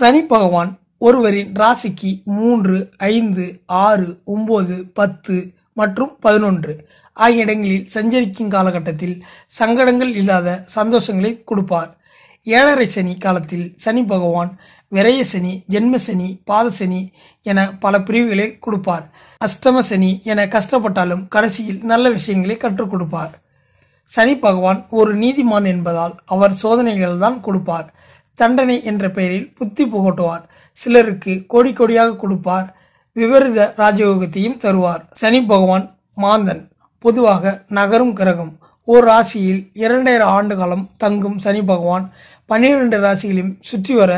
சனி பகவான் ஒருவரின் ராசிக்கு மூன்று ஐந்து ஆறு ஒம்பது பத்து மற்றும் பதினொன்று ஆகிய இடங்களில் சஞ்சரிக்கும் காலகட்டத்தில் சங்கடங்கள் இல்லாத சந்தோஷங்களை கொடுப்பார் ஏழரை சனி காலத்தில் சனி பகவான் விரைய சனி ஜென்ம சனி பாத சனி என பல பிரிவுகளை கொடுப்பார் அஷ்டம சனி என கஷ்டப்பட்டாலும் கடைசியில் நல்ல விஷயங்களை கற்றுக் கொடுப்பார் சனி பகவான் ஒரு நீதிமான் என்பதால் அவர் சோதனைகள் தான் கொடுப்பார் தண்டனை என்ற பெயரில் புத்தி புகட்டுவார் சிலருக்கு கோடி கோடியாக கொடுப்பார் விபரீத ராஜயோகத்தையும் தருவார் சனி பகவான் மாந்தன் பொதுவாக நகரும் கிரகம் ஓர் ராசியில் இரண்டாயிரம் ஆண்டு காலம் தங்கும் சனி பகவான் பன்னிரெண்டு ராசிகளையும் சுற்றி வர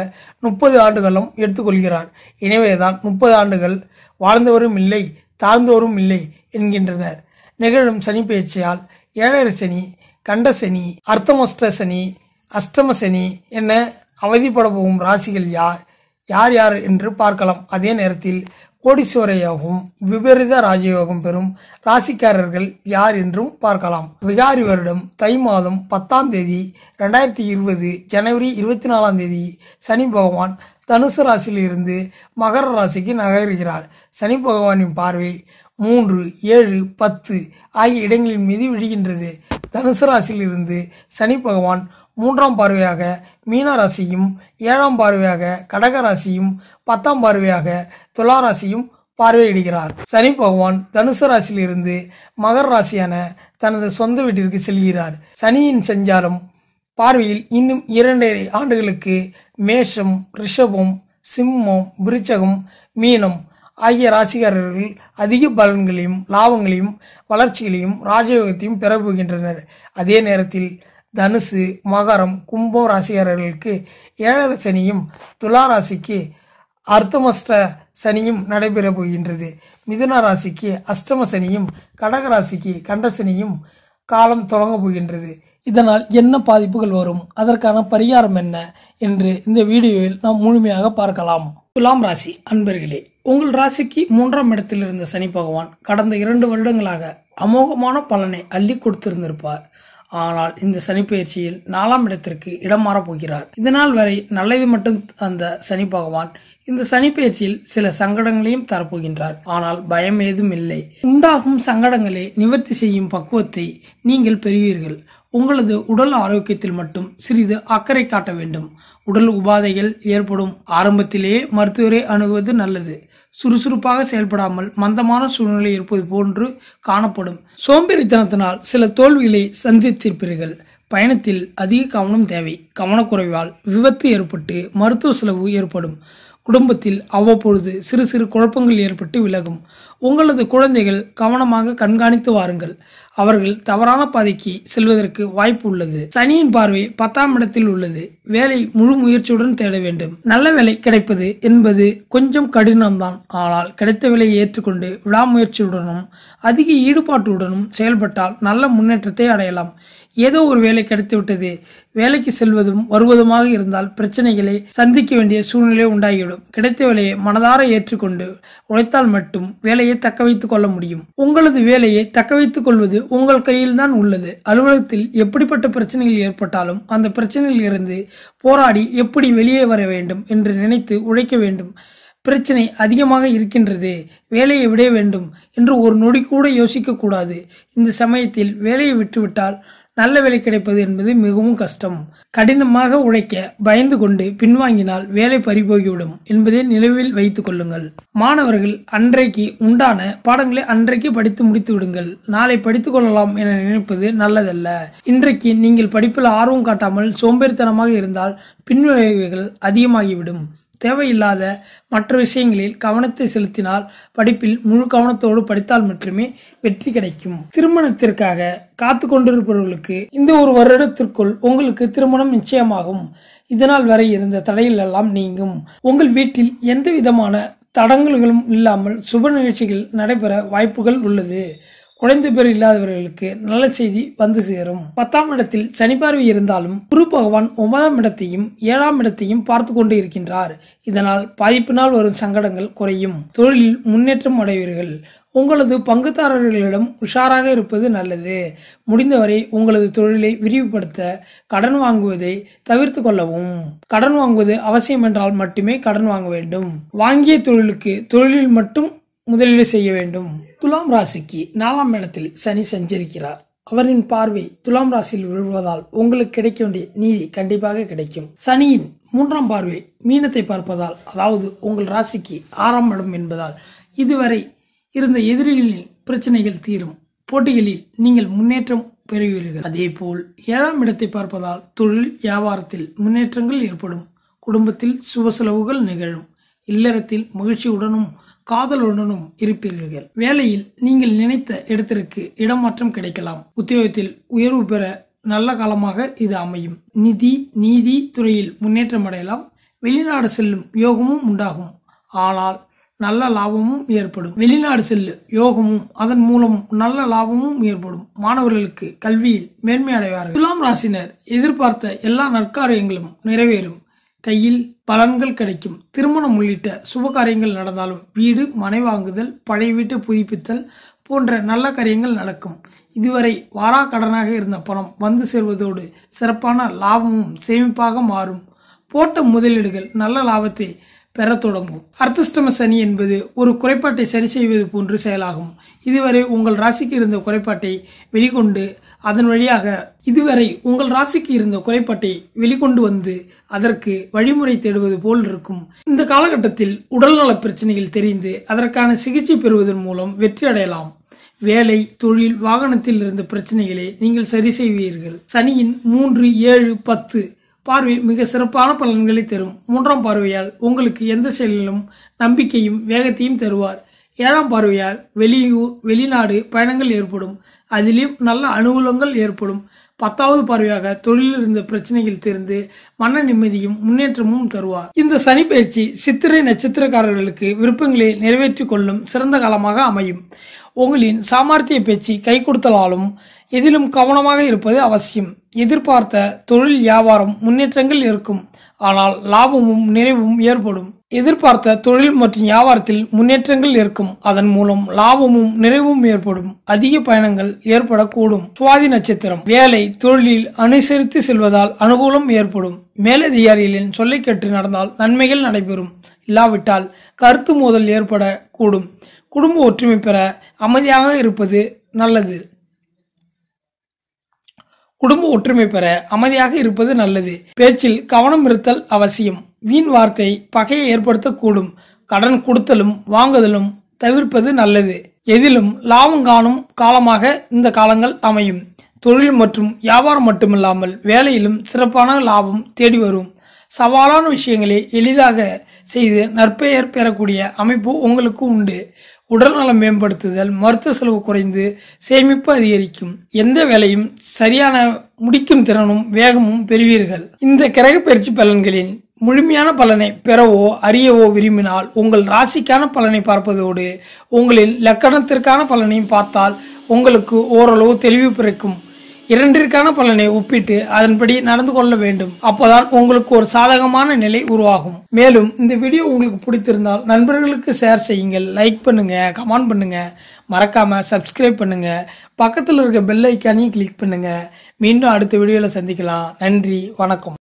முப்பது ஆண்டுகளும் எடுத்துக்கொள்கிறார் எனவேதான் முப்பது ஆண்டுகள் வாழ்ந்தவரும் இல்லை தாழ்ந்தவரும் இல்லை என்கின்றனர் நிகழும் சனி பயிற்சியால் ஏழரை சனி கண்ட சனி அர்த்தமஷ்ட சனி அஷ்டம சனி என அவதிப்பட போகும் ராசிகள் யார் யார் யார் என்று பார்க்கலாம் அதே நேரத்தில் கோடீஸ்வர விபரீத ராஜயோகம் பெறும் ராசிக்காரர்கள் யார் என்றும் பார்க்கலாம் விகாரி வருடம் தை மாதம் பத்தாம் தேதி ரெண்டாயிரத்தி இருபது ஜனவரி இருபத்தி நாலாம் தேதி சனி பகவான் தனுசு ராசியிலிருந்து மகர ராசிக்கு நகர்கிறார் சனி பகவானின் பார்வை மூன்று ஏழு பத்து ஆகிய இடங்களின் மீது விழுகின்றது தனுசு ராசியிலிருந்து சனி பகவான் மூன்றாம் பார்வையாக ராசியும் ஏழாம் பார்வையாக கடக ராசியும் பத்தாம் பார்வையாக துளாராசியும் பார்வையிடுகிறார் சனி பகவான் தனுசு ராசியிலிருந்து மகர ராசியான தனது சொந்த வீட்டிற்கு செல்கிறார் சனியின் சஞ்சாரம் பார்வையில் இன்னும் இரண்டரை ஆண்டுகளுக்கு மேஷம் ரிஷபம் சிம்மம் விருச்சகம் மீனம் ஆகிய ராசிக்காரர்கள் அதிக பலன்களையும் லாபங்களையும் வளர்ச்சிகளையும் ராஜயோகத்தையும் பெற போகின்றனர் அதே நேரத்தில் தனுசு மகரம் கும்பம் ராசிக்காரர்களுக்கு ஏழரை சனியும் துலா ராசிக்கு அர்த்தமஷ்ட சனியும் நடைபெற போகின்றது மிதுன ராசிக்கு அஷ்டம சனியும் கடக ராசிக்கு கண்ட சனியும் காலம் தொடங்க போகின்றது இதனால் என்ன பாதிப்புகள் வரும் அதற்கான பரிகாரம் என்ன என்று இந்த வீடியோவில் நாம் முழுமையாக பார்க்கலாம் துலாம் ராசி அன்பர்களே உங்கள் ராசிக்கு மூன்றாம் இடத்தில் இருந்த சனி பகவான் கடந்த இரண்டு வருடங்களாக அமோகமான பலனை அள்ளி கொடுத்திருந்திருப்பார் ஆனால் இந்த சனிப்பெயர்ச்சியில் நாலாம் இடத்திற்கு இடம் மாறப் போகிறார் இதனால் வரை நல்லது மட்டும் அந்த சனி பகவான் இந்த சனிப்பெயர்ச்சியில் சில சங்கடங்களையும் தரப்போகின்றார் ஆனால் பயம் ஏதும் இல்லை உண்டாகும் சங்கடங்களை நிவர்த்தி செய்யும் பக்குவத்தை நீங்கள் பெறுவீர்கள் உங்களது உடல் ஆரோக்கியத்தில் மட்டும் சிறிது அக்கறை காட்ட வேண்டும் உடல் உபாதைகள் ஏற்படும் ஆரம்பத்திலேயே மருத்துவரை அணுகுவது நல்லது சுறுசுறுப்பாக செயல்படாமல் மந்தமான சூழ்நிலை இருப்பது போன்று காணப்படும் சோம்பேறித்தனத்தினால் சில தோல்விகளை சந்தித்திருப்பீர்கள் பயணத்தில் அதிக கவனம் தேவை கவனக்குறைவால் விபத்து ஏற்பட்டு மருத்துவ செலவு ஏற்படும் குடும்பத்தில் அவ்வப்பொழுது சிறு சிறு குழப்பங்கள் ஏற்பட்டு விலகும் உங்களது குழந்தைகள் கவனமாக கண்காணித்து வாருங்கள் அவர்கள் தவறான பாதைக்கு செல்வதற்கு வாய்ப்பு உள்ளது சனியின் பார்வை பத்தாம் இடத்தில் உள்ளது வேலை முழு முயற்சியுடன் தேட வேண்டும் நல்ல வேலை கிடைப்பது என்பது கொஞ்சம் கடினம்தான் ஆனால் கிடைத்த விலையை ஏற்றுக்கொண்டு விடாமுயற்சியுடனும் அதிக ஈடுபாட்டுடனும் செயல்பட்டால் நல்ல முன்னேற்றத்தை அடையலாம் ஏதோ ஒரு வேலை கிடைத்து விட்டது வேலைக்கு செல்வதும் வருவதுமாக இருந்தால் பிரச்சனைகளை சந்திக்க வேண்டிய சூழ்நிலை உண்டாகிவிடும் கிடைத்த வேலையை மனதார ஏற்றுக்கொண்டு உழைத்தால் மட்டும் வேலையை தக்க வைத்துக் கொள்ள முடியும் உங்களது வேலையை தக்க வைத்துக் கொள்வது உங்கள் கையில் தான் உள்ளது அலுவலகத்தில் எப்படிப்பட்ட பிரச்சனைகள் ஏற்பட்டாலும் அந்த பிரச்சனையில் இருந்து போராடி எப்படி வெளியே வர வேண்டும் என்று நினைத்து உழைக்க வேண்டும் பிரச்சனை அதிகமாக இருக்கின்றது வேலையை விட வேண்டும் என்று ஒரு நொடி கூட யோசிக்க கூடாது இந்த சமயத்தில் வேலையை விட்டுவிட்டால் நல்ல வேலை கிடைப்பது என்பது மிகவும் கஷ்டம் கடினமாக உழைக்க பயந்து கொண்டு பின்வாங்கினால் வேலை பறிபோகிவிடும் என்பதை நினைவில் வைத்துக் கொள்ளுங்கள் மாணவர்கள் அன்றைக்கு உண்டான பாடங்களை அன்றைக்கு படித்து முடித்து விடுங்கள் நாளை படித்துக் கொள்ளலாம் என நினைப்பது நல்லதல்ல இன்றைக்கு நீங்கள் படிப்பில் ஆர்வம் காட்டாமல் சோம்பேறித்தனமாக இருந்தால் பின்விளைவுகள் அதிகமாகிவிடும் தேவையில்லாத மற்ற விஷயங்களில் கவனத்தை செலுத்தினால் படிப்பில் முழு கவனத்தோடு படித்தால் மட்டுமே வெற்றி கிடைக்கும் திருமணத்திற்காக காத்து கொண்டிருப்பவர்களுக்கு இந்த ஒரு வருடத்திற்குள் உங்களுக்கு திருமணம் நிச்சயமாகும் இதனால் வரை இருந்த தடையில் எல்லாம் நீங்கும் உங்கள் வீட்டில் எந்த விதமான தடங்கல்களும் இல்லாமல் சுப நிகழ்ச்சிகள் நடைபெற வாய்ப்புகள் உள்ளது குழந்தை பேர் இல்லாதவர்களுக்கு நல்ல செய்தி வந்து சேரும் பத்தாம் இடத்தில் சனி பார்வை இருந்தாலும் குரு பகவான் ஒன்பதாம் இடத்தையும் ஏழாம் இடத்தையும் பார்த்து கொண்டு இருக்கின்றார் இதனால் பாதிப்பினால் வரும் சங்கடங்கள் குறையும் தொழிலில் முன்னேற்றம் அடைவீர்கள் உங்களது பங்குதாரர்களிடம் உஷாராக இருப்பது நல்லது முடிந்தவரை உங்களது தொழிலை விரிவுபடுத்த கடன் வாங்குவதை தவிர்த்து கொள்ளவும் கடன் வாங்குவது அவசியம் என்றால் மட்டுமே கடன் வாங்க வேண்டும் வாங்கிய தொழிலுக்கு தொழிலில் மட்டும் முதலீடு செய்ய வேண்டும் துலாம் ராசிக்கு நாலாம் இடத்தில் சனி சஞ்சரிக்கிறார் அவரின் பார்வை துலாம் ராசியில் விழுவதால் உங்களுக்கு கிடைக்க வேண்டிய நீதி கண்டிப்பாக கிடைக்கும் சனியின் மூன்றாம் பார்வை மீனத்தை பார்ப்பதால் அதாவது உங்கள் ராசிக்கு ஆறாம் இடம் என்பதால் இதுவரை இருந்த எதிரிகளின் பிரச்சனைகள் தீரும் போட்டிகளில் நீங்கள் முன்னேற்றம் பெறுவீர்கள் அதேபோல் ஏழாம் இடத்தை பார்ப்பதால் தொழில் வியாபாரத்தில் முன்னேற்றங்கள் ஏற்படும் குடும்பத்தில் சுப செலவுகள் நிகழும் இல்லறத்தில் மகிழ்ச்சியுடனும் காதலுடனும் இருப்பீர்கள் வேலையில் நீங்கள் நினைத்த இடத்திற்கு இடமாற்றம் கிடைக்கலாம் உத்தியோகத்தில் உயர்வு பெற நல்ல காலமாக இது அமையும் நிதி நீதி துறையில் முன்னேற்றம் அடையலாம் வெளிநாடு செல்லும் யோகமும் உண்டாகும் ஆனால் நல்ல லாபமும் ஏற்படும் வெளிநாடு செல்லும் யோகமும் அதன் மூலம் நல்ல லாபமும் ஏற்படும் மாணவர்களுக்கு கல்வியில் மேன்மை அடைவார்கள் துலாம் ராசினர் எதிர்பார்த்த எல்லா நற்காரியங்களும் நிறைவேறும் கையில் பலன்கள் கிடைக்கும் திருமணம் உள்ளிட்ட சுப காரியங்கள் நடந்தாலும் வீடு மனை வாங்குதல் பழைய வீட்டை புதுப்பித்தல் போன்ற நல்ல காரியங்கள் நடக்கும் இதுவரை வாரா கடனாக இருந்த பணம் வந்து சேர்வதோடு சிறப்பான லாபமும் சேமிப்பாக மாறும் போட்ட முதலீடுகள் நல்ல லாபத்தை பெறத் தொடங்கும் அர்த்தஷ்டம சனி என்பது ஒரு குறைபாட்டை சரி செய்வது போன்று செயலாகும் இதுவரை உங்கள் ராசிக்கு இருந்த குறைபாட்டை வெளிக்கொண்டு அதன் வழியாக இதுவரை உங்கள் ராசிக்கு இருந்த குறைபாட்டை வெளிக்கொண்டு வந்து அதற்கு வழிமுறை தேடுவது போல் இருக்கும் இந்த காலகட்டத்தில் உடல்நல பிரச்சனைகள் தெரிந்து அதற்கான சிகிச்சை பெறுவதன் மூலம் வெற்றி அடையலாம் வேலை தொழில் வாகனத்தில் இருந்த பிரச்சனைகளை நீங்கள் சரி செய்வீர்கள் சனியின் மூன்று ஏழு பத்து பார்வை மிக சிறப்பான பலன்களை தரும் மூன்றாம் பார்வையால் உங்களுக்கு எந்த செயலிலும் நம்பிக்கையும் வேகத்தையும் தருவார் ஏழாம் பார்வையால் வெளியூர் வெளிநாடு பயணங்கள் ஏற்படும் அதிலும் நல்ல அனுகூலங்கள் ஏற்படும் பத்தாவது பார்வையாக தொழிலில் இருந்த பிரச்சனைகள் தெரிந்து மன நிம்மதியும் முன்னேற்றமும் தருவார் இந்த சனி பயிற்சி சித்திரை நட்சத்திரக்காரர்களுக்கு விருப்பங்களை நிறைவேற்றி கொள்ளும் சிறந்த காலமாக அமையும் உங்களின் சாமர்த்திய பேச்சு கை கொடுத்தலாலும் எதிலும் கவனமாக இருப்பது அவசியம் எதிர்பார்த்த தொழில் வியாபாரம் முன்னேற்றங்கள் இருக்கும் ஆனால் லாபமும் நிறைவும் ஏற்படும் எதிர்பார்த்த தொழில் மற்றும் வியாபாரத்தில் முன்னேற்றங்கள் இருக்கும் அதன் மூலம் லாபமும் நிறைவும் ஏற்படும் அதிக பயணங்கள் ஏற்படக்கூடும் சுவாதி நட்சத்திரம் வேலை தொழிலில் அனுசரித்து செல்வதால் அனுகூலம் ஏற்படும் மேலதிகாரிகளின் சொல்லை கற்று நடந்தால் நன்மைகள் நடைபெறும் இல்லாவிட்டால் கருத்து மோதல் ஏற்படக்கூடும் குடும்ப ஒற்றுமை பெற அமைதியாக இருப்பது நல்லது குடும்ப ஒற்றுமை பெற அமைதியாக இருப்பது நல்லது பேச்சில் கவனம் இருத்தல் அவசியம் வீண் வார்த்தை பகையை ஏற்படுத்தக்கூடும் கடன் கொடுத்தலும் வாங்குதலும் தவிர்ப்பது நல்லது எதிலும் லாபம் காணும் காலமாக இந்த காலங்கள் அமையும் தொழில் மற்றும் வியாபாரம் மட்டுமில்லாமல் வேலையிலும் சிறப்பான லாபம் தேடி வரும் சவாலான விஷயங்களை எளிதாக செய்து நற்பெயர் பெறக்கூடிய அமைப்பு உங்களுக்கு உண்டு உடல்நலம் மேம்படுத்துதல் மருத்துவ செலவு குறைந்து சேமிப்பு அதிகரிக்கும் எந்த வேலையும் சரியான முடிக்கும் திறனும் வேகமும் பெறுவீர்கள் இந்த கிரக பயிற்சி பலன்களின் முழுமையான பலனை பெறவோ அறியவோ விரும்பினால் உங்கள் ராசிக்கான பலனை பார்ப்பதோடு உங்களின் லக்கணத்திற்கான பலனையும் பார்த்தால் உங்களுக்கு ஓரளவு தெளிவு பிறக்கும் இரண்டிற்கான பலனை ஒப்பிட்டு அதன்படி நடந்து கொள்ள வேண்டும் அப்போதான் உங்களுக்கு ஒரு சாதகமான நிலை உருவாகும் மேலும் இந்த வீடியோ உங்களுக்கு பிடித்திருந்தால் நண்பர்களுக்கு ஷேர் செய்யுங்கள் லைக் பண்ணுங்க கமெண்ட் பண்ணுங்க மறக்காம சப்ஸ்கிரைப் பண்ணுங்க பக்கத்தில் இருக்க பெல் ஐக்கானையும் கிளிக் பண்ணுங்க மீண்டும் அடுத்த வீடியோவில் சந்திக்கலாம் நன்றி வணக்கம்